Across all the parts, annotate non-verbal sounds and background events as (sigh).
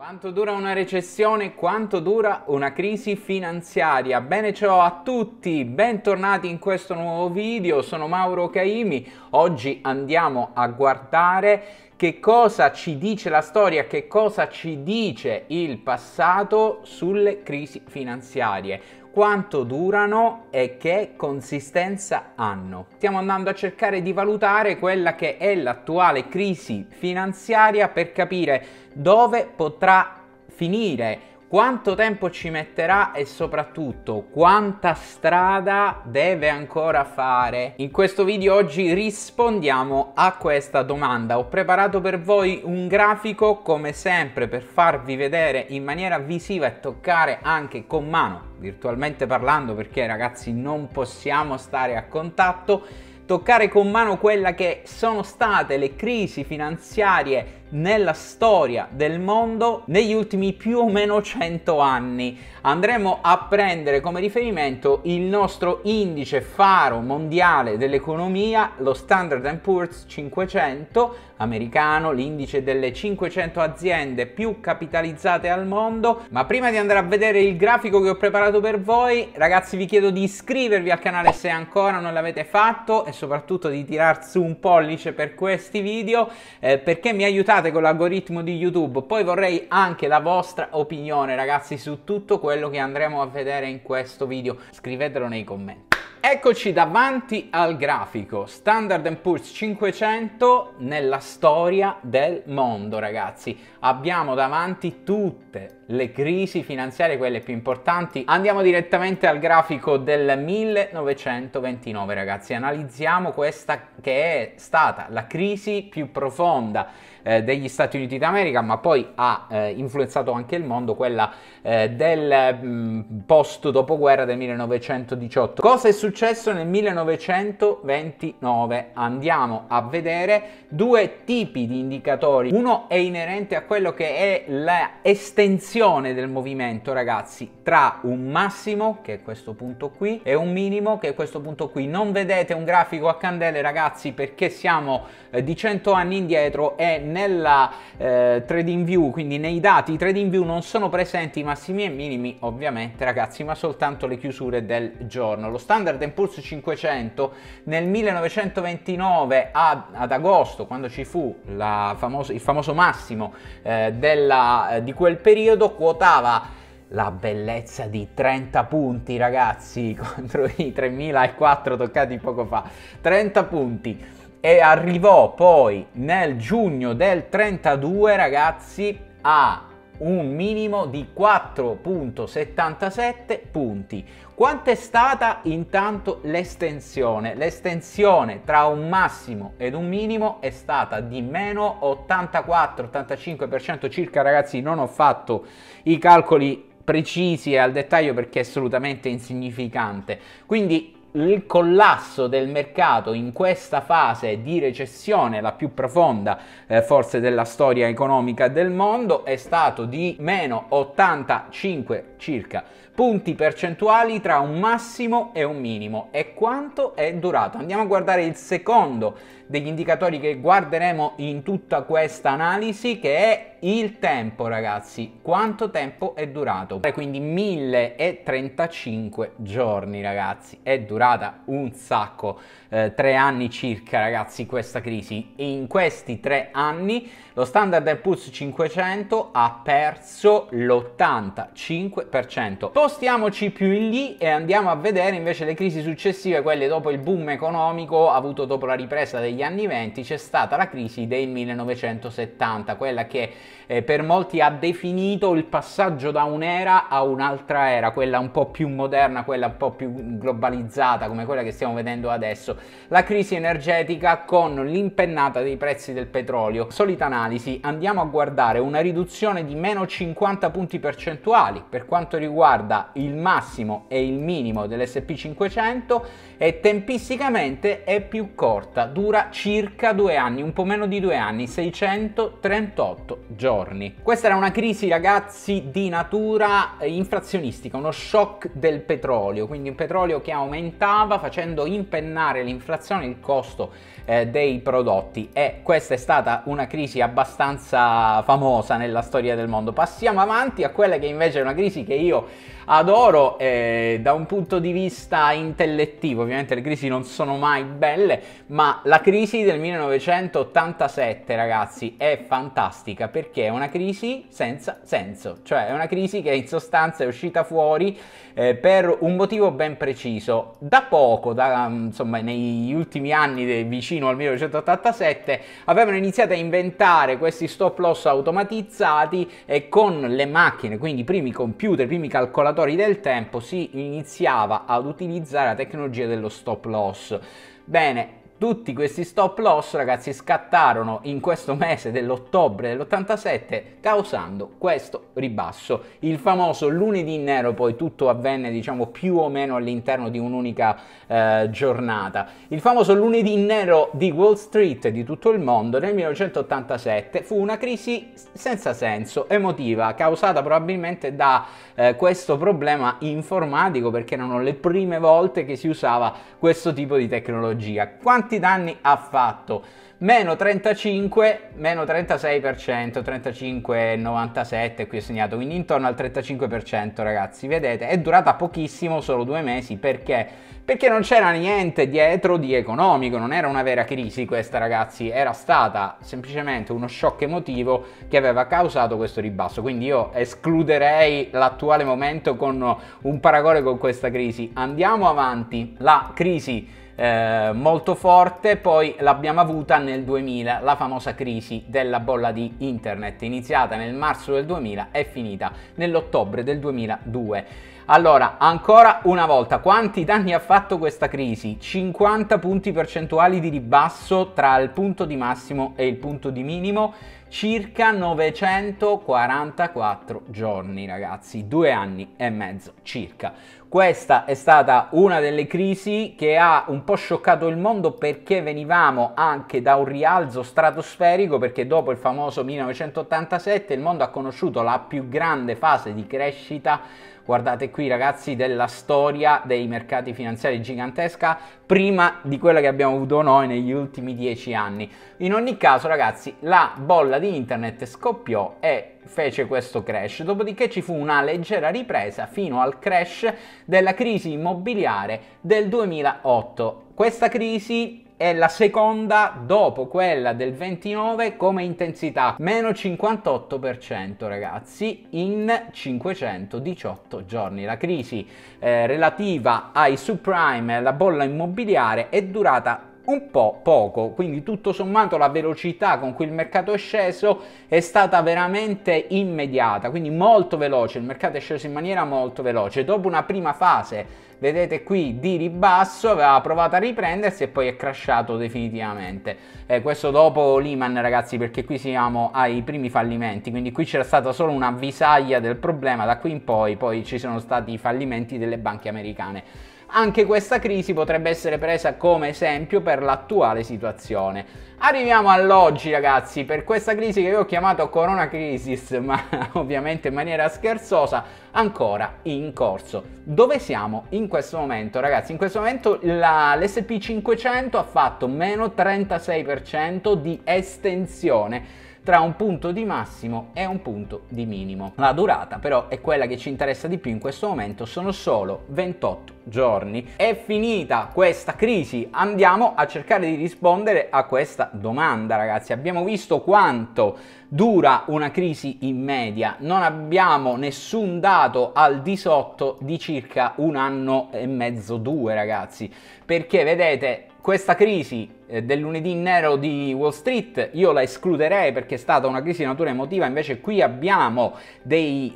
Quanto dura una recessione? Quanto dura una crisi finanziaria? Bene ciao a tutti, bentornati in questo nuovo video, sono Mauro Caimi, oggi andiamo a guardare che cosa ci dice la storia, che cosa ci dice il passato sulle crisi finanziarie quanto durano e che consistenza hanno. Stiamo andando a cercare di valutare quella che è l'attuale crisi finanziaria per capire dove potrà finire quanto tempo ci metterà e soprattutto quanta strada deve ancora fare? In questo video oggi rispondiamo a questa domanda. Ho preparato per voi un grafico come sempre per farvi vedere in maniera visiva e toccare anche con mano, virtualmente parlando perché ragazzi non possiamo stare a contatto toccare con mano quella che sono state le crisi finanziarie nella storia del mondo negli ultimi più o meno 100 anni. Andremo a prendere come riferimento il nostro indice faro mondiale dell'economia, lo Standard Poor's 500 americano, l'indice delle 500 aziende più capitalizzate al mondo. Ma prima di andare a vedere il grafico che ho preparato per voi, ragazzi vi chiedo di iscrivervi al canale se ancora non l'avete fatto e soprattutto di tirar su un pollice per questi video eh, perché mi aiutate pensate con l'algoritmo di YouTube. Poi vorrei anche la vostra opinione, ragazzi, su tutto quello che andremo a vedere in questo video. Scrivetelo nei commenti. Eccoci davanti al grafico Standard Poor's 500 nella storia del mondo, ragazzi abbiamo davanti tutte le crisi finanziarie, quelle più importanti. Andiamo direttamente al grafico del 1929 ragazzi, analizziamo questa che è stata la crisi più profonda eh, degli Stati Uniti d'America, ma poi ha eh, influenzato anche il mondo, quella eh, del mm, post dopoguerra del 1918. Cosa è successo nel 1929? Andiamo a vedere due tipi di indicatori. Uno è inerente a quello che è l'estensione del movimento, ragazzi, tra un massimo, che è questo punto qui, e un minimo, che è questo punto qui. Non vedete un grafico a candele, ragazzi, perché siamo eh, di 100 anni indietro e nella eh, trading view, quindi nei dati trading view non sono presenti i massimi e minimi, ovviamente, ragazzi, ma soltanto le chiusure del giorno. Lo standard Pulse 500 nel 1929 ad, ad agosto, quando ci fu la famoso, il famoso massimo eh, della, eh, di quel periodo quotava la bellezza di 30 punti ragazzi (laughs) contro i 3004 toccati poco fa 30 punti e arrivò poi nel giugno del 32 ragazzi a un minimo di 4.77 punti. Quanto è stata intanto l'estensione? L'estensione tra un massimo ed un minimo è stata di meno 84-85% circa, ragazzi, non ho fatto i calcoli precisi e al dettaglio perché è assolutamente insignificante. Quindi il collasso del mercato in questa fase di recessione, la più profonda eh, forse della storia economica del mondo, è stato di meno 85 circa punti percentuali tra un massimo e un minimo e quanto è durato. Andiamo a guardare il secondo degli indicatori che guarderemo in tutta questa analisi che è il tempo ragazzi quanto tempo è durato quindi 1035 giorni ragazzi è durata un sacco eh, tre anni circa ragazzi questa crisi in questi tre anni lo standard del Pulse 500 ha perso l'85 2%. Spostiamoci più in lì e andiamo a vedere invece le crisi successive, quelle dopo il boom economico avuto dopo la ripresa degli anni 20, c'è stata la crisi del 1970, quella che eh, per molti ha definito il passaggio da un'era a un'altra era, quella un po' più moderna, quella un po' più globalizzata come quella che stiamo vedendo adesso. La crisi energetica con l'impennata dei prezzi del petrolio. Solita analisi, andiamo a guardare una riduzione di meno 50 punti percentuali per quanto quanto riguarda il massimo e il minimo dell'SP500 e tempisticamente è più corta, dura circa due anni, un po' meno di due anni, 638 giorni. Questa era una crisi ragazzi di natura inflazionistica, uno shock del petrolio, quindi un petrolio che aumentava facendo impennare l'inflazione il costo eh, dei prodotti e questa è stata una crisi abbastanza famosa nella storia del mondo. Passiamo avanti a quella che invece è una crisi che io adoro eh, da un punto di vista intellettivo, ovviamente le crisi non sono mai belle, ma la crisi del 1987 ragazzi è fantastica perché è una crisi senza senso, cioè è una crisi che in sostanza è uscita fuori eh, per un motivo ben preciso. Da poco, da, insomma negli ultimi anni de, vicino al 1987, avevano iniziato a inventare questi stop loss automatizzati e con le macchine, quindi i primi computer, i primi calcolatori, osservatori del tempo si iniziava ad utilizzare la tecnologia dello stop loss. Bene, tutti questi stop loss, ragazzi, scattarono in questo mese dell'ottobre dell'87 causando questo ribasso. Il famoso lunedì nero, poi tutto avvenne, diciamo, più o meno all'interno di un'unica eh, giornata. Il famoso lunedì nero di Wall Street di tutto il mondo nel 1987 fu una crisi senza senso, emotiva, causata probabilmente da eh, questo problema informatico perché erano le prime volte che si usava questo tipo di tecnologia. Quanto quanti danni ha fatto? Meno 35, meno 36%, 35,97 qui è segnato, quindi intorno al 35% ragazzi, vedete, è durata pochissimo, solo due mesi, perché? Perché non c'era niente dietro di economico, non era una vera crisi questa ragazzi, era stata semplicemente uno shock emotivo che aveva causato questo ribasso, quindi io escluderei l'attuale momento con un paragone con questa crisi. Andiamo avanti, la crisi eh, molto forte, poi l'abbiamo avuta nel 2000, la famosa crisi della bolla di internet, iniziata nel marzo del 2000 e finita nell'ottobre del 2002. Allora, ancora una volta, quanti danni ha fatto questa crisi? 50 punti percentuali di ribasso tra il punto di massimo e il punto di minimo, circa 944 giorni, ragazzi, due anni e mezzo circa. Questa è stata una delle crisi che ha un po' scioccato il mondo perché venivamo anche da un rialzo stratosferico perché dopo il famoso 1987 il mondo ha conosciuto la più grande fase di crescita guardate qui ragazzi, della storia dei mercati finanziari gigantesca prima di quella che abbiamo avuto noi negli ultimi dieci anni. In ogni caso ragazzi, la bolla di internet scoppiò e fece questo crash, dopodiché ci fu una leggera ripresa fino al crash della crisi immobiliare del 2008. Questa crisi e la seconda dopo quella del 29 come intensità, meno 58% ragazzi in 518 giorni. La crisi eh, relativa ai subprime e alla bolla immobiliare è durata un po' poco, quindi tutto sommato la velocità con cui il mercato è sceso è stata veramente immediata, quindi molto veloce, il mercato è sceso in maniera molto veloce. Dopo una prima fase, vedete qui, di ribasso, aveva provato a riprendersi e poi è crashato definitivamente. Eh, questo dopo Lehman ragazzi, perché qui siamo ai primi fallimenti, quindi qui c'era stata solo una visaglia del problema, da qui in poi poi ci sono stati i fallimenti delle banche americane. Anche questa crisi potrebbe essere presa come esempio per l'attuale situazione. Arriviamo all'oggi ragazzi, per questa crisi che io ho chiamato Corona Crisis, (laughs) ma ovviamente in maniera scherzosa, ancora in corso. Dove siamo in questo momento ragazzi? In questo momento l'SP500 ha fatto meno 36% di estensione tra un punto di massimo e un punto di minimo. La durata però è quella che ci interessa di più in questo momento, sono solo 28 giorni. È finita questa crisi, andiamo a cercare di rispondere a questa domanda ragazzi. Abbiamo visto quanto dura una crisi in media, non abbiamo nessun dato al di sotto di circa un anno e mezzo, due ragazzi, perché vedete questa crisi eh, del lunedì nero di Wall Street, io la escluderei perché è stata una crisi di natura emotiva, invece qui abbiamo dei,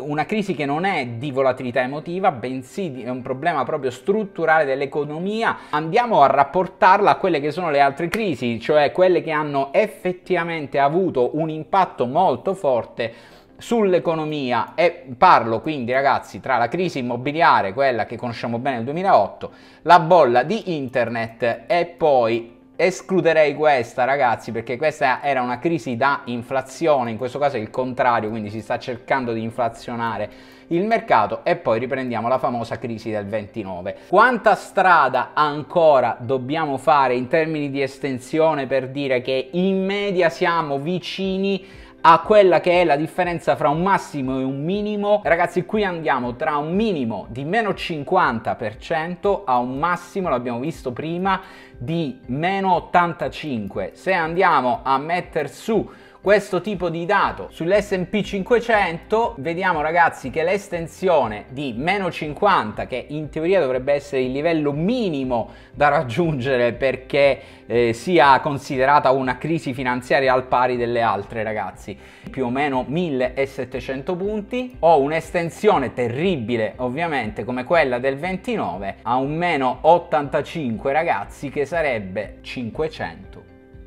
una crisi che non è di volatilità emotiva, bensì è un problema proprio strutturale dell'economia. Andiamo a rapportarla a quelle che sono le altre crisi, cioè quelle che hanno effettivamente avuto un impatto molto forte sull'economia e parlo quindi ragazzi tra la crisi immobiliare, quella che conosciamo bene nel 2008, la bolla di internet e poi escluderei questa ragazzi perché questa era una crisi da inflazione in questo caso è il contrario quindi si sta cercando di inflazionare il mercato e poi riprendiamo la famosa crisi del 29 quanta strada ancora dobbiamo fare in termini di estensione per dire che in media siamo vicini a quella che è la differenza fra un massimo e un minimo. Ragazzi, qui andiamo tra un minimo di meno 50% a un massimo, l'abbiamo visto prima, di meno 85%. Se andiamo a mettere su questo tipo di dato sull'SP 500 vediamo ragazzi che l'estensione di meno 50 che in teoria dovrebbe essere il livello minimo da raggiungere perché eh, sia considerata una crisi finanziaria al pari delle altre ragazzi più o meno 1700 punti o un'estensione terribile ovviamente come quella del 29 a un meno 85 ragazzi che sarebbe 500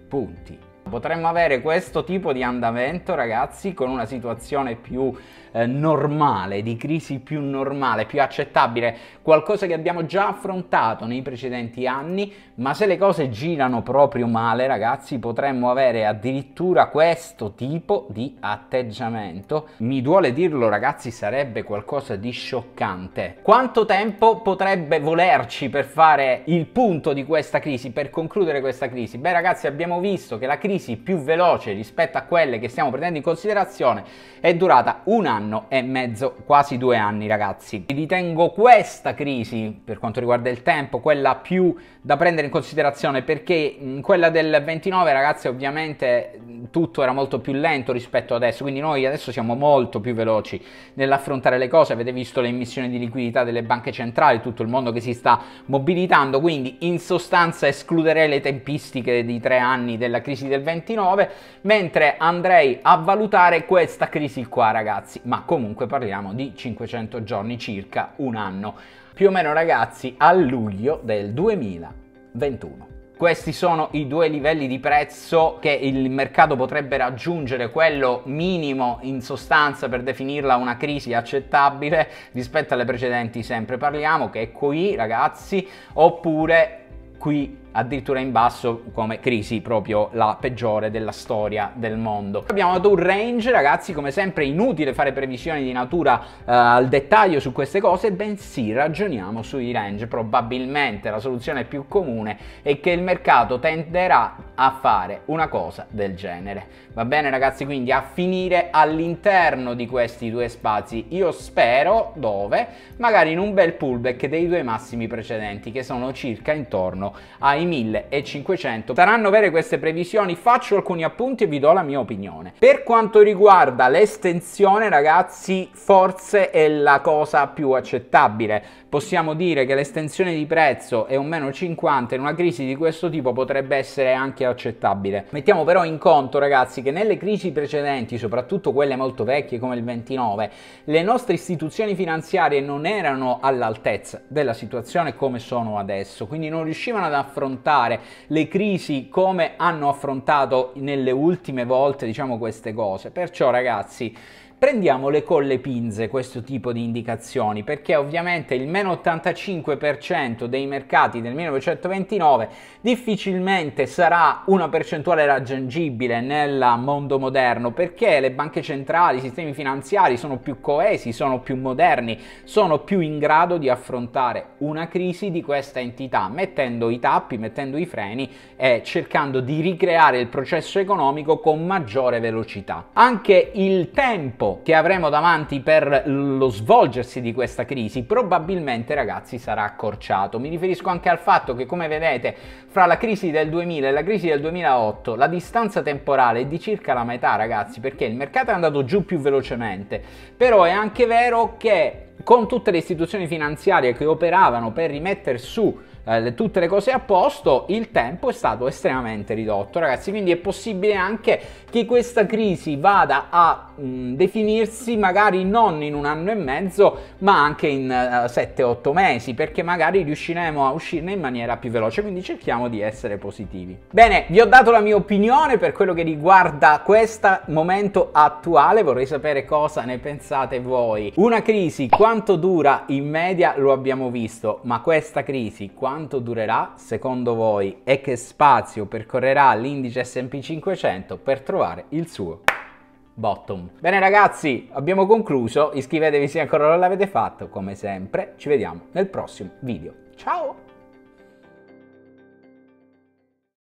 punti Potremmo avere questo tipo di andamento, ragazzi, con una situazione più eh, normale, di crisi più normale, più accettabile, qualcosa che abbiamo già affrontato nei precedenti anni, ma se le cose girano proprio male, ragazzi, potremmo avere addirittura questo tipo di atteggiamento. Mi duole dirlo, ragazzi, sarebbe qualcosa di scioccante. Quanto tempo potrebbe volerci per fare il punto di questa crisi, per concludere questa crisi? Beh, ragazzi, abbiamo visto che la crisi crisi più veloce rispetto a quelle che stiamo prendendo in considerazione è durata un anno e mezzo, quasi due anni ragazzi. Ritengo questa crisi, per quanto riguarda il tempo, quella più da prendere in considerazione perché quella del 29 ragazzi ovviamente tutto era molto più lento rispetto adesso, quindi noi adesso siamo molto più veloci nell'affrontare le cose, avete visto le emissioni di liquidità delle banche centrali, tutto il mondo che si sta mobilitando, quindi in sostanza escluderei le tempistiche di tre anni della crisi del 29, mentre andrei a valutare questa crisi qua ragazzi, ma comunque parliamo di 500 giorni circa, un anno, più o meno ragazzi a luglio del 2021. Questi sono i due livelli di prezzo che il mercato potrebbe raggiungere, quello minimo in sostanza per definirla una crisi accettabile rispetto alle precedenti sempre parliamo, che è qui ragazzi, oppure qui addirittura in basso come crisi proprio la peggiore della storia del mondo. Abbiamo la un range, ragazzi, come sempre inutile fare previsioni di natura eh, al dettaglio su queste cose, bensì ragioniamo sui range. Probabilmente la soluzione più comune è che il mercato tenderà a fare una cosa del genere. Va bene ragazzi, quindi a finire all'interno di questi due spazi, io spero dove, magari in un bel pullback dei due massimi precedenti che sono circa intorno ai 1500. Saranno vere queste previsioni? Faccio alcuni appunti e vi do la mia opinione. Per quanto riguarda l'estensione, ragazzi, forse è la cosa più accettabile. Possiamo dire che l'estensione di prezzo è un meno 50 in una crisi di questo tipo potrebbe essere anche accettabile. Mettiamo però in conto, ragazzi, che nelle crisi precedenti, soprattutto quelle molto vecchie come il 29, le nostre istituzioni finanziarie non erano all'altezza della situazione come sono adesso, quindi non riuscivano ad affrontare affrontare le crisi come hanno affrontato nelle ultime volte, diciamo, queste cose. Perciò ragazzi, Prendiamole con le pinze questo tipo di indicazioni perché ovviamente il meno 85% dei mercati del 1929 difficilmente sarà una percentuale raggiungibile nel mondo moderno perché le banche centrali, i sistemi finanziari sono più coesi, sono più moderni, sono più in grado di affrontare una crisi di questa entità mettendo i tappi, mettendo i freni e cercando di ricreare il processo economico con maggiore velocità. Anche il tempo tempo che avremo davanti per lo svolgersi di questa crisi probabilmente ragazzi sarà accorciato. Mi riferisco anche al fatto che come vedete fra la crisi del 2000 e la crisi del 2008 la distanza temporale è di circa la metà ragazzi perché il mercato è andato giù più velocemente, però è anche vero che con tutte le istituzioni finanziarie che operavano per rimettere su eh, tutte le cose a posto, il tempo è stato estremamente ridotto, ragazzi. Quindi è possibile anche che questa crisi vada a Mm, definirsi magari non in un anno e mezzo, ma anche in 7-8 eh, mesi, perché magari riusciremo a uscirne in maniera più veloce, quindi cerchiamo di essere positivi. Bene, vi ho dato la mia opinione per quello che riguarda questo momento attuale, vorrei sapere cosa ne pensate voi. Una crisi quanto dura in media lo abbiamo visto, ma questa crisi quanto durerà secondo voi e che spazio percorrerà l'indice S&P 500 per trovare il suo bottom. Bene ragazzi, abbiamo concluso, iscrivetevi se ancora non l'avete fatto, come sempre ci vediamo nel prossimo video. Ciao!